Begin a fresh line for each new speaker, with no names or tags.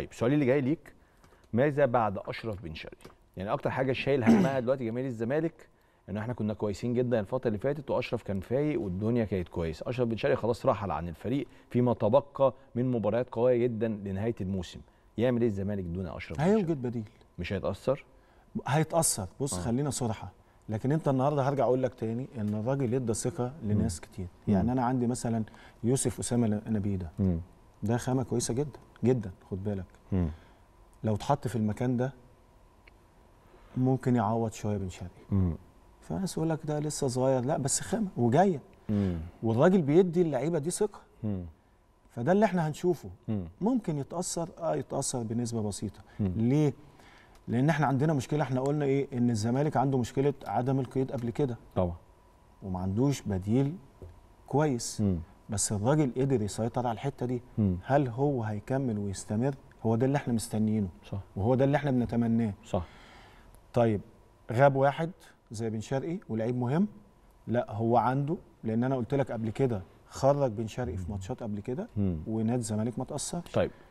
طيب سؤالي اللي جاي ليك ماذا بعد اشرف بن شرقي؟ يعني اكتر حاجه شايل همها دلوقتي جماهير الزمالك ان احنا كنا كويسين جدا الفتره اللي فاتت واشرف كان فايق والدنيا كانت كويسه، اشرف بن شرقي خلاص رحل عن الفريق فيما تبقى من مباريات قويه جدا لنهايه الموسم، يعمل ايه الزمالك دون اشرف بن شرقي؟ هيوجد بديل مش هيتاثر؟ هيتاثر بص آه. خلينا
صراحه لكن انت النهارده هرجع اقول لك تاني ان الراجل ادى ثقه لناس كتير، يعني انا عندي مثلا يوسف اسامه نبيده ده خامه كويسه جدا جدا خد بالك مم. لو اتحط في المكان ده ممكن يعوض شويه بن شرقي فناس يقول لك ده لسه صغير لا بس خامه وجايه والراجل بيدي اللعيبه دي ثقه فده اللي احنا هنشوفه مم. ممكن يتاثر اه يتاثر بنسبه بسيطه مم. ليه لان احنا عندنا مشكله احنا قلنا ايه ان الزمالك عنده مشكله عدم القيد قبل كده طبعا وما عندوش بديل كويس مم. بس الراجل قدر يسيطر على الحته دي م. هل هو هيكمل ويستمر هو ده اللي احنا مستنيينه صح وهو ده اللي احنا بنتمناه صح طيب غاب واحد زي بن شرقي ولعيب مهم لا هو عنده لان انا قلت لك قبل كده خرج بن شرقي في ماتشات قبل كده ونادي الزمالك ما تاثرش طيب